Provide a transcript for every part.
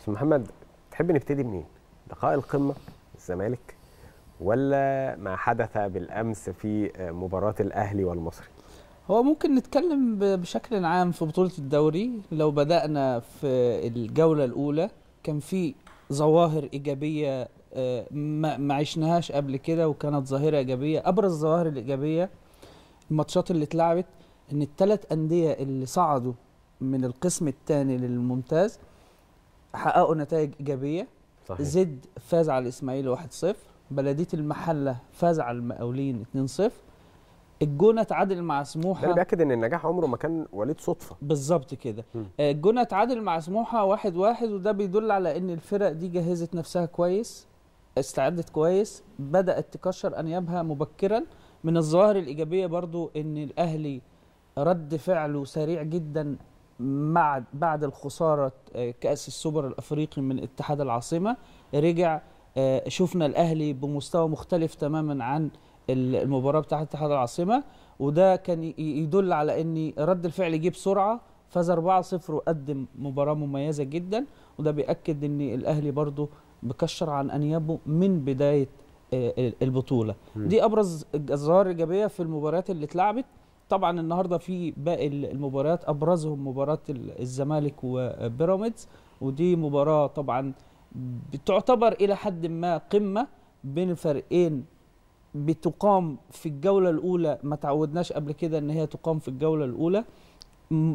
بس محمد تحب نبتدي منين؟ لقاء القمه الزمالك ولا ما حدث بالامس في مباراه الاهلي والمصري؟ هو ممكن نتكلم بشكل عام في بطوله الدوري لو بدانا في الجوله الاولى كان في ظواهر ايجابيه آه، ما عشناهاش قبل كده وكانت ظاهره ايجابيه ابرز الظواهر الايجابيه الماتشات اللي اتلعبت ان الثلاث انديه اللي صعدوا من القسم الثاني للممتاز حققوا نتائج ايجابيه صحيح. زد فاز على الاسماعيلي 1-0 بلديه المحله فاز على المقاولين 2-0 الجونه اتعادل مع سموحه ده بياكد ان النجاح عمره ما كان وليد صدفه بالظبط كده آه، الجونه اتعادل مع سموحه واحد واحد وده بيدل على ان الفرق دي جهزت نفسها كويس استعدت كويس بدات تكشر انيابها مبكرا من الظواهر الايجابيه برضو ان الاهلي رد فعله سريع جدا مع بعد الخساره آه، كاس السوبر الافريقي من اتحاد العاصمه رجع آه، شفنا الاهلي بمستوى مختلف تماما عن المباراه بتاعه اتحاد العاصمه وده كان يدل على ان رد الفعل جه بسرعه فاز 4-0 وقدم مباراه مميزه جدا وده بياكد ان الاهلي برضه مكشر عن انيابه من بدايه آه، البطوله دي ابرز الظواهر الايجابيه في المباريات اللي اتلعبت طبعا النهارده في باقي المباريات ابرزهم مباراه الزمالك وبيراميدز ودي مباراه طبعا بتعتبر الى حد ما قمه بين فريقين بتقام في الجوله الاولى ما تعودناش قبل كده ان هي تقام في الجوله الاولى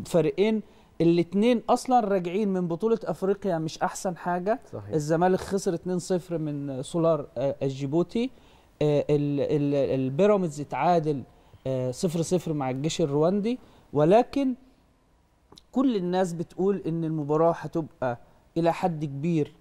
فريقين الاثنين اصلا راجعين من بطوله افريقيا مش احسن حاجه صحيح. الزمالك خسر 2-0 من سولار آه، الجيبوتي آه، البيراميدز اتعادل صفر صفر مع الجيش الرواندي ولكن كل الناس بتقول ان المباراه هتبقى الى حد كبير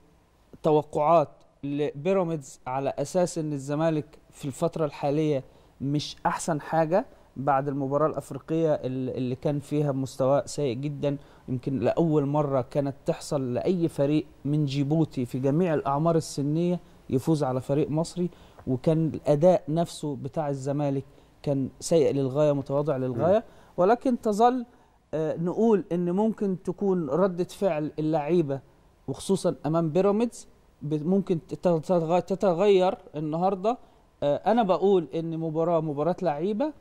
توقعات لبيراميدز على اساس ان الزمالك في الفتره الحاليه مش احسن حاجه بعد المباراه الافريقيه اللي كان فيها مستوى سيء جدا يمكن لاول مره كانت تحصل لاي فريق من جيبوتي في جميع الاعمار السنيه يفوز على فريق مصري وكان الاداء نفسه بتاع الزمالك كان سيء للغايه متواضع للغايه ولكن تظل آه، نقول ان ممكن تكون رده فعل اللعيبه وخصوصا امام بيراميدز ممكن تتغير النهارده آه، انا بقول ان مباراه مباراه لعيبه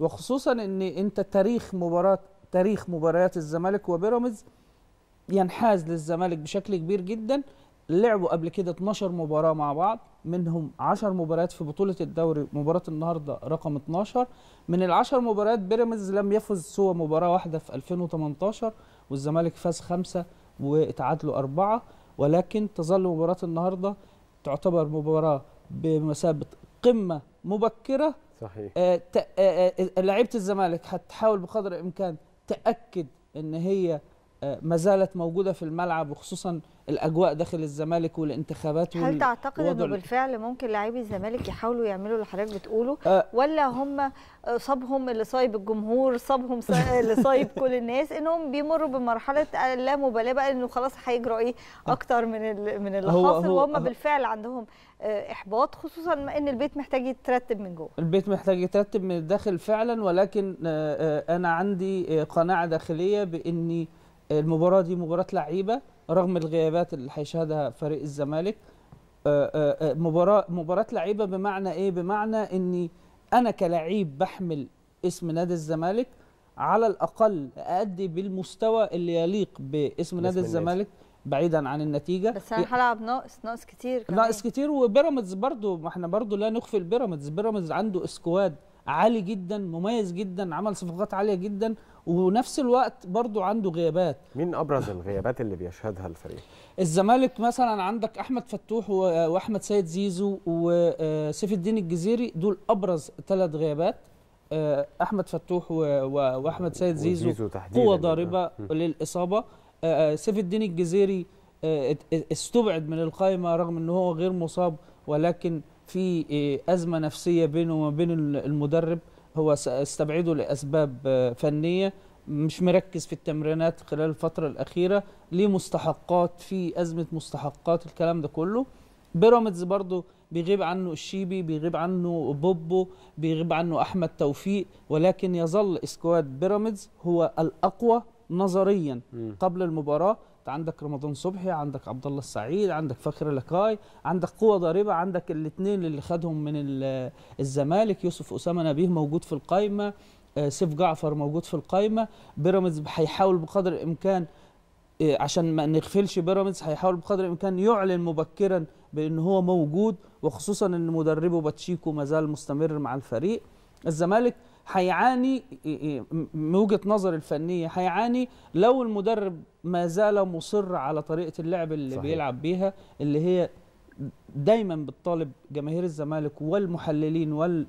وخصوصا ان انت تاريخ مباراه تاريخ مباريات الزمالك وبيراميدز ينحاز للزمالك بشكل كبير جدا لعبوا قبل كده 12 مباراه مع بعض منهم 10 مباريات في بطوله الدوري مباراه النهارده رقم 12 من ال10 مباريات بيراميدز لم يفز سوى مباراه واحده في 2018 والزمالك فاز خمسه واتعادلوا اربعه ولكن تظل مباراه النهارده تعتبر مباراه بمثابه قمه مبكره صحيح آه آه،, آه آه لعيبه الزمالك هتحاول بقدر الامكان تاكد ان هي ما زالت موجودة في الملعب وخصوصا الأجواء داخل الزمالك والانتخابات هل تعتقد أنه بالفعل ممكن لاعبي الزمالك يحاولوا يعملوا اللي حضرتك بتقوله أه ولا هم آه، صابهم اللي صايب الجمهور صابهم اللي صايب كل الناس أنهم بيمروا بمرحلة لا مبالاة بقى أنه خلاص هيجروا إيه آه. أكتر من من اللي حاصل وهم بالفعل عندهم آه، إحباط خصوصا أن البيت محتاج يترتب من جوه البيت محتاج يترتب من الداخل فعلا ولكن أنا عندي قناعة داخلية بإني المباراه دي مباراه لعيبه رغم الغيابات اللي هيشهدها فريق الزمالك آه، آه، آه، مباراه مباراه لعيبه بمعنى ايه بمعنى اني انا كلعيب بحمل اسم نادي الزمالك على الاقل اادي بالمستوى اللي يليق باسم نادي الزمالك بعيدا عن النتيجه بس انا هلعب ناقص ناقص كتير كمان. ناقص كتير وبيراميدز برضو ما احنا برضو لا نخفي البيراميدز بيراميدز عنده اسكواد عالي جدا مميز جدا عمل صفقات عاليه جدا ونفس الوقت برضو عنده غيابات مين ابرز الغيابات اللي بيشهدها الفريق الزمالك مثلا عندك احمد فتوح واحمد سيد زيزو وسيف آه، الدين الجزيري دول ابرز ثلاث غيابات آه، احمد فتوح واحمد سيد زيزو قوه ضاربه للاصابه آه، سيف الدين الجزيري استبعد من القائمه رغم ان هو غير مصاب ولكن في آه، أزمة نفسية بينه وما بين المدرب هو استبعده لأسباب آه، فنية مش مركز في التمرينات خلال الفترة الأخيرة ليه مستحقات في أزمة مستحقات الكلام ده كله بيراميدز برضه بيغيب عنه الشيبي بيغيب عنه بوبو بيغيب عنه أحمد توفيق ولكن يظل اسكواد بيراميدز هو الأقوى نظريا قبل المباراة عندك رمضان صبحي عندك عبد الله السعيد عندك فخر لكاي عندك قوه ضاربه عندك الاثنين اللي خدهم من الزمالك يوسف اسامه نبيه موجود في القايمه آه، سيف جعفر موجود في القايمه بيراميدز هيحاول بقدر الامكان آه، عشان ما نغفلش بيراميدز هيحاول بقدر الامكان يعلن مبكرا بان هو موجود وخصوصا ان مدربه باتشيكو مازال مستمر مع الفريق الزمالك هيعاني إيه، إيه، من وجهه نظري الفنيه هيعاني لو المدرب ما زال مصر على طريقه اللعب اللي صحيح. بيلعب بيها اللي هي دايما بتطالب جماهير الزمالك والمحللين وال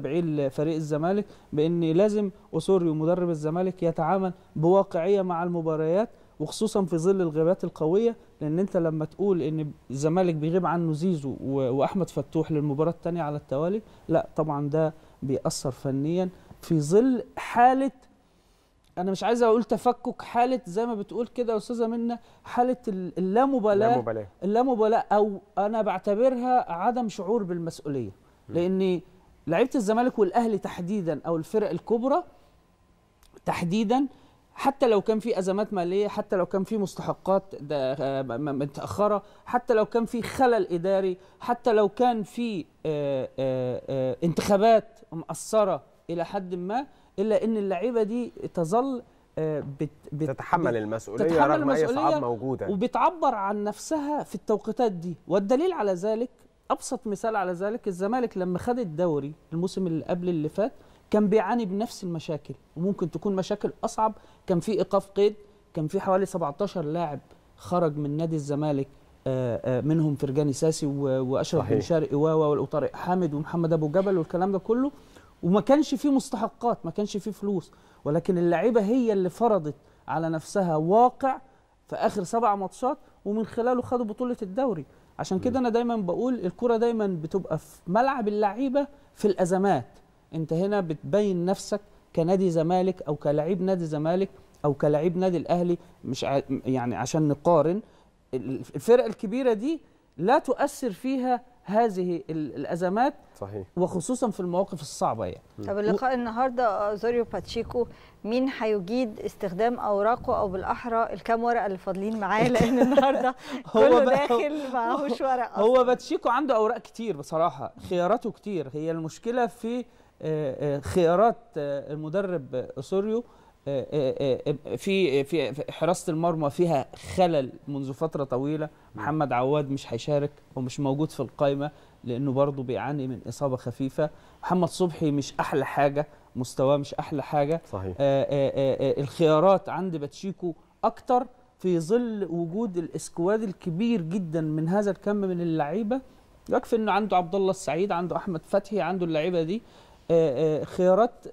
لفريق الزمالك بان لازم اوسوريو مدرب الزمالك يتعامل بواقعيه مع المباريات وخصوصا في ظل الغيابات القويه لان انت لما تقول ان الزمالك بيغيب عنه زيزو واحمد فتوح للمباراه الثانيه على التوالي لا طبعا ده بيأثر فنيا في ظل حاله انا مش عايز اقول تفكك حاله زي ما بتقول كده يا استاذه منة حاله اللامبالاه اللامبالاه او انا بعتبرها عدم شعور بالمسؤوليه لان لعيبه الزمالك والاهلي تحديدا او الفرق الكبرى تحديدا حتى لو كان في ازمات ماليه حتى لو كان في مستحقات آه، متاخره حتى لو كان في خلل اداري حتى لو كان في آه، آه، انتخابات مأثره الى حد ما الا ان اللعيبه دي تظل آه، بت بت تتحمل المسؤوليه تتحمل رغم المسؤولية اي صعاب موجوده وبتعبر عن نفسها في التوقيتات دي والدليل على ذلك ابسط مثال على ذلك الزمالك لما خد الدوري الموسم اللي قبل اللي فات كان بيعاني بنفس المشاكل وممكن تكون مشاكل اصعب كان في ايقاف قيد كان في حوالي 17 لاعب خرج من نادي الزمالك آه، آه، منهم فرجاني ساسي واشرف بن شرقي وطارق حامد ومحمد ابو جبل والكلام ده كله وما كانش فيه مستحقات ما كانش فيه فلوس ولكن اللعيبه هي اللي فرضت على نفسها واقع في اخر سبع ماتشات ومن خلاله خدوا بطوله الدوري عشان كده انا دايما بقول الكره دايما بتبقى في ملعب اللعيبه في الازمات انت هنا بتبين نفسك كنادي زمالك او كلاعب نادي زمالك او كلاعب نادي الاهلي مش يعني عشان نقارن الفرق الكبيره دي لا تؤثر فيها هذه الازمات صحيح وخصوصا في المواقف الصعبه يعني طب اللقاء و... النهارده زوريو باتشيكو مين هيجيد استخدام اوراقه او بالاحرى الكام ورقه اللي فاضلين معاه لان النهارده كله داخل معهوش ورقة هو باتشيكو عنده اوراق كتير بصراحه خياراته كتير هي المشكله في آه، آه، خيارات آه، المدرب سوريو آه، آه، آه، في في حراسه المرمى فيها خلل منذ فتره طويله محمد عواد مش هيشارك ومش موجود في القائمه لانه برضه بيعاني من اصابه خفيفه محمد صبحي مش احلى حاجه مستواه مش احلى حاجه صحيح. آآ آآ الخيارات عند باتشيكو اكتر في ظل وجود الاسكواد الكبير جدا من هذا الكم من اللعيبه يكفي انه عنده عبد الله السعيد عنده احمد فتحي عنده اللعيبه دي خيارات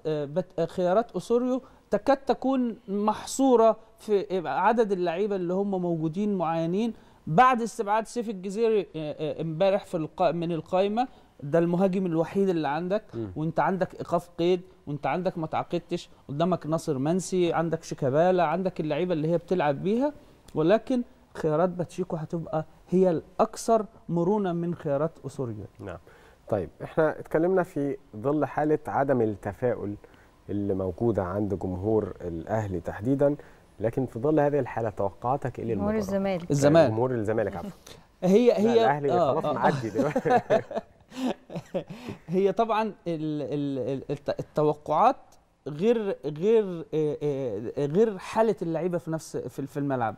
خيارات اسوريو تكاد تكون محصوره في عدد اللعيبه اللي هم موجودين معينين بعد استبعاد سيف الجزيري آه، آه، امبارح في القا... من القائمه ده المهاجم الوحيد اللي عندك م. وانت عندك ايقاف قيد وانت عندك ما تعاقدتش قدامك ناصر منسي عندك شيكابالا عندك اللعيبه اللي هي بتلعب بيها ولكن خيارات باتشيكو هتبقى هي الاكثر مرونه من خيارات اسوريا نعم طيب احنا اتكلمنا في ظل حاله عدم التفاؤل اللي موجوده عند جمهور الاهلي تحديدا لكن في ظل هذه الحاله توقعاتك ايه جمهور الزمالك الزمالك يعني جمهور الزمالك عفوا هي هي الاهلي آه، خلاص آه. معدي دلوقتي هي طبعا التوقعات غير غير آه، غير حاله اللعيبه في نفس في الملعب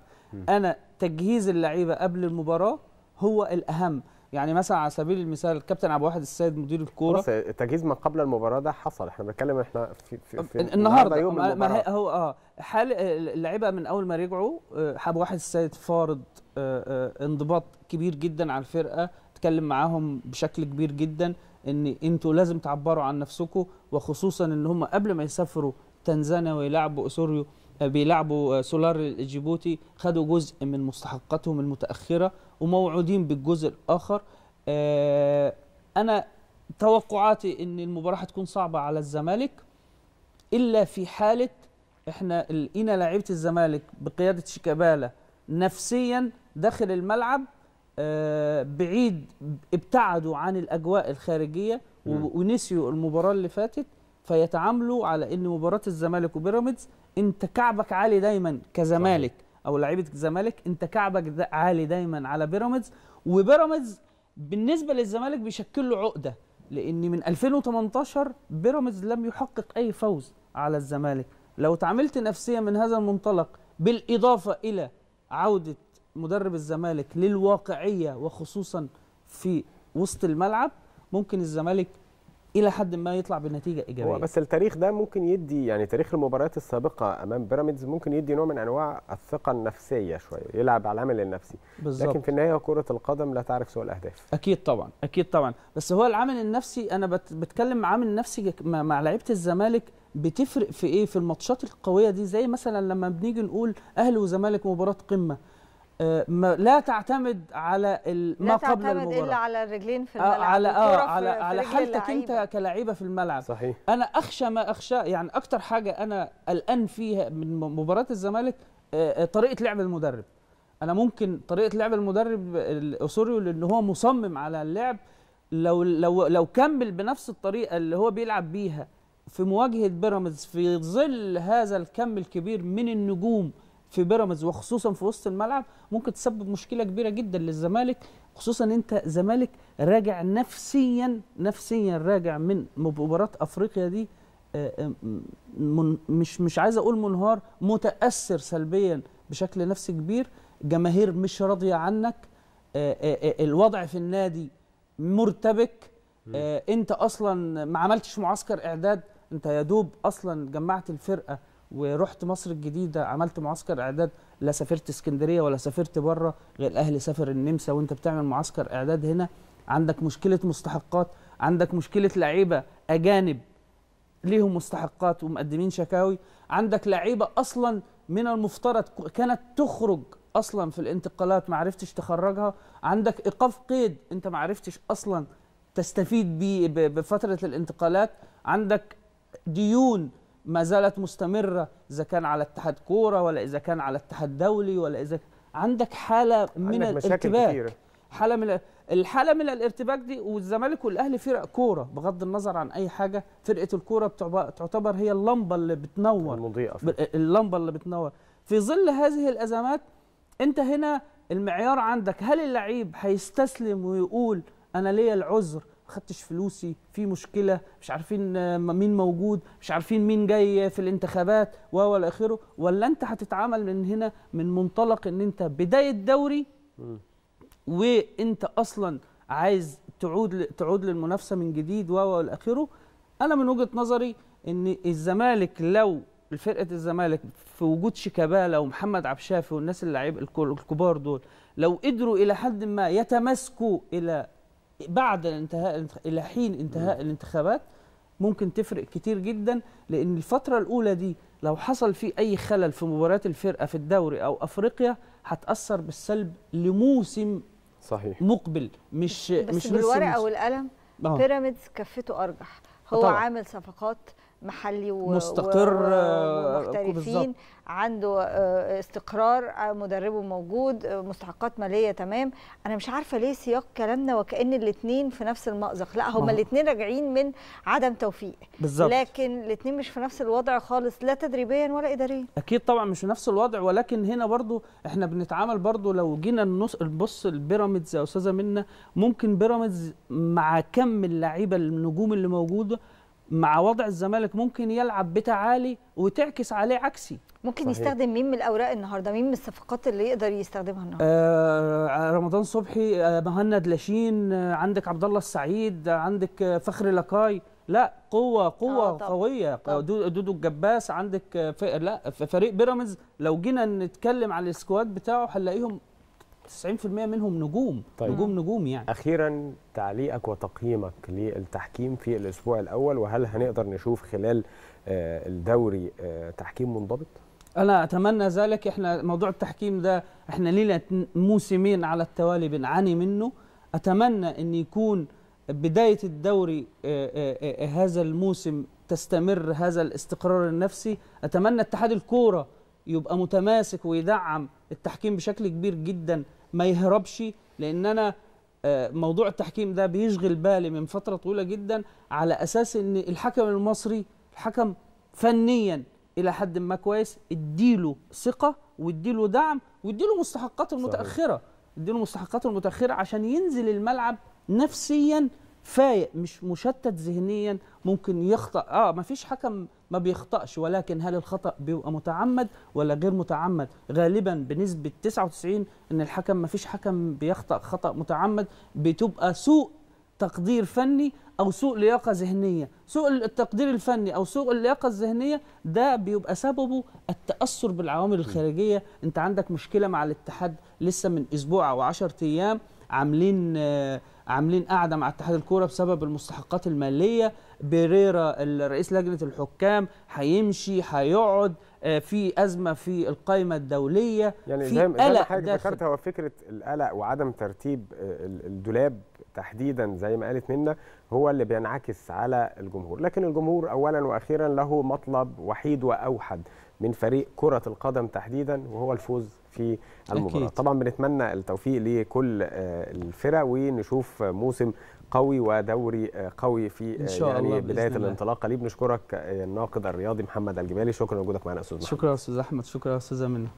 انا تجهيز اللعيبه قبل المباراه هو الاهم يعني مثلا على سبيل المثال الكابتن عبد الواحد السيد مدير الكوره بص التجهيز إيه، ما قبل المباراه ده حصل احنا بنتكلم احنا في, في, في النهارده يوم ما المباراة. هو اه حال اللعيبه من اول ما رجعوا آه، عبد الواحد السيد فارض آه، آه، انضباط كبير جدا على الفرقه اتكلم معاهم بشكل كبير جدا ان انتوا لازم تعبروا عن نفسكم وخصوصا ان هم قبل ما يسافروا تنزانيا ويلعبوا اسوريو بيلعبوا سولار الجيبوتي خدوا جزء من مستحقاتهم المتاخره وموعودين بالجزء الاخر آه، انا توقعاتي ان المباراه هتكون صعبه على الزمالك الا في حاله احنا لقينا لعيبه الزمالك بقياده شيكابالا نفسيا داخل الملعب آه، بعيد ابتعدوا عن الاجواء الخارجيه ونسيوا المباراه اللي فاتت فيتعاملوا على ان مباراه الزمالك وبيراميدز انت كعبك عالي دايما كزمالك او لعيبه الزمالك انت كعبك عالي دايما على بيراميدز وبيراميدز بالنسبه للزمالك بيشكل له عقده لان من 2018 بيراميدز لم يحقق اي فوز على الزمالك لو تعاملت نفسيا من هذا المنطلق بالاضافه الى عوده مدرب الزمالك للواقعيه وخصوصا في وسط الملعب ممكن الزمالك الى حد ما يطلع بنتيجه ايجابيه هو بس التاريخ ده ممكن يدي يعني تاريخ المباريات السابقه امام بيراميدز ممكن يدي نوع من انواع الثقه النفسيه شويه يلعب على العامل النفسي بالزبط. لكن في النهايه كره القدم لا تعرف سوى الاهداف اكيد طبعا اكيد طبعا بس هو العامل النفسي انا بت بتكلم عامل نفسي مع لعيبه الزمالك بتفرق في ايه في الماتشات القويه دي زي مثلا لما بنيجي نقول اهلي وزمالك مباراه قمه آه، لا تعتمد على ما قبل المباراه لا تعتمد الا على الرجلين في آه، الملعب على اه على على حالتك انت كلعيبه في الملعب صحيح انا اخشى ما اخشى يعني اكتر حاجه انا قلقان فيها من مباراه الزمالك آه، طريقه لعب المدرب انا ممكن طريقه لعب المدرب الاسوري لان هو مصمم على اللعب لو لو لو كمل بنفس الطريقه اللي هو بيلعب بيها في مواجهه بيراميدز في ظل هذا الكم الكبير من النجوم في بيراميدز وخصوصا في وسط الملعب ممكن تسبب مشكله كبيره جدا للزمالك خصوصا انت زمالك راجع نفسيا نفسيا راجع من مباراه افريقيا دي آه، آه، مش مش عايز اقول منهار متاثر سلبيا بشكل نفسي كبير جماهير مش راضيه عنك آه، الوضع في النادي مرتبك انت اصلا ما عملتش معسكر اعداد انت يا دوب اصلا جمعت الفرقه ورحت مصر الجديده عملت معسكر اعداد لا سافرت اسكندريه ولا سافرت بره غير الاهلي سافر النمسا وانت بتعمل معسكر اعداد هنا عندك مشكله مستحقات عندك مشكله لعيبه اجانب ليهم مستحقات ومقدمين شكاوي عندك لعيبه اصلا من المفترض كانت تخرج اصلا في الانتقالات ما عرفتش تخرجها عندك ايقاف قيد انت ما عرفتش اصلا تستفيد بيه بفتره الانتقالات عندك ديون ما زالت مستمرة إذا كان على اتحاد كورة ولا إذا كان على اتحاد دولي ولا إذا عندك حالة من عندك الارتباك كثيرة. حالة من الحالة من الارتباك دي والزمالك والأهلي فرق كورة بغض النظر عن أي حاجة فرقة الكورة تعتبر هي اللمبة اللي بتنور المضيئة اللمبة اللي بتنور في ظل هذه الأزمات أنت هنا المعيار عندك هل اللعيب هيستسلم ويقول أنا ليا العذر خدتش فلوسي في مشكله مش عارفين آه، مين موجود مش عارفين مين جاي في الانتخابات و الى اخره ولا انت هتتعامل من هنا من منطلق ان انت بدايه دوري وانت اصلا عايز تعود تعود للمنافسه من جديد و الى اخره انا من وجهه نظري ان الزمالك لو فرقه الزمالك في وجود شيكابالا ومحمد عبد الشافي والناس اللعيب الكبار دول لو قدروا الى حد ما يتماسكوا الى بعد انتهاء الى حين انتهاء الانتخابات ممكن تفرق كتير جدا لان الفتره الاولى دي لو حصل في اي خلل في مباريات الفرقه في الدوري او افريقيا هتاثر بالسلب لموسم صحيح مقبل مش بس مش بالورقه والقلم بيراميدز كفته ارجح هو طبعا. عامل صفقات محلي مستقر آه، ومحترفين عنده آه، استقرار آه، مدربه موجود مستحقات ماليه تمام انا مش عارفه ليه سياق كلامنا وكان الاثنين في نفس المأزق لا هما الاثنين راجعين من عدم توفيق بالزبط. لكن الاثنين مش في نفس الوضع خالص لا تدريبيا ولا اداريا اكيد طبعا مش في نفس الوضع ولكن هنا برضو احنا بنتعامل برضو لو جينا نبص البيراميدز يا استاذه منا ممكن بيراميدز مع كم اللعيبه النجوم اللي موجوده مع وضع الزمالك ممكن يلعب بتعالي وتعكس عليه عكسي ممكن صحيح. يستخدم مين من الاوراق النهارده مين من الصفقات اللي يقدر يستخدمها النهارده آه رمضان صبحي آه مهند لاشين آه عندك عبد الله السعيد آه عندك آه فخر لقاي لا قوه قوه آه قويه طب. آه، دودو الجباس عندك آه لا فريق بيراميدز لو جينا نتكلم على السكواد بتاعه هنلاقيهم 90% منهم نجوم طيب. نجوم نجوم يعني اخيرا تعليقك وتقييمك للتحكيم في الاسبوع الاول وهل هنقدر نشوف خلال آه، الدوري آه، تحكيم منضبط انا اتمنى ذلك احنا موضوع التحكيم ده احنا لينا موسمين على التوالي بنعاني منه اتمنى ان يكون بدايه الدوري آه، هذا الموسم تستمر هذا الاستقرار النفسي اتمنى اتحاد الكوره يبقى متماسك ويدعم التحكيم بشكل كبير جدا ما يهربش لان انا آه، موضوع التحكيم ده بيشغل بالي من فتره طويله جدا على اساس ان الحكم المصري الحكم فنيا الى حد ما كويس اديله ثقه واديله دعم واديله مستحقاته المتاخره اديله مستحقاته المتاخره عشان ينزل الملعب نفسيا فايق مش مشتت ذهنيا ممكن يخطأ اه ما فيش حكم ما بيخطأش ولكن هل الخطأ بيبقى متعمد ولا غير متعمد غالبا بنسبة 99 ان الحكم ما فيش حكم بيخطأ خطأ متعمد بتبقى سوء تقدير فني او سوء لياقه ذهنيه سوء التقدير الفني او سوء اللياقه الذهنيه ده بيبقى سببه التاثر بالعوامل الخارجيه انت عندك مشكله مع الاتحاد لسه من اسبوع او 10 ايام عاملين عاملين قاعده مع اتحاد الكوره بسبب المستحقات الماليه بيريرا الرئيس لجنه الحكام هيمشي هيقعد آه، في ازمه في القائمه الدوليه يعني في زي ما حضرتك ذكرت هو فكره القلق وعدم ترتيب آه، الدولاب تحديدا زي ما قالت منا هو اللي بينعكس على الجمهور لكن الجمهور اولا واخيرا له مطلب وحيد واوحد من فريق كرة القدم تحديدا وهو الفوز في المباراة أكيد. طبعا بنتمنى التوفيق لكل آه، الفرق ونشوف موسم قوي ودوري آه، قوي في آه، إن شاء يعني الله بدايه الله. الانطلاقه ليه بنشكرك الناقد الرياضي محمد الجبالي شكرا لوجودك معنا استاذ محمد شكرا استاذ احمد شكرا استاذه منى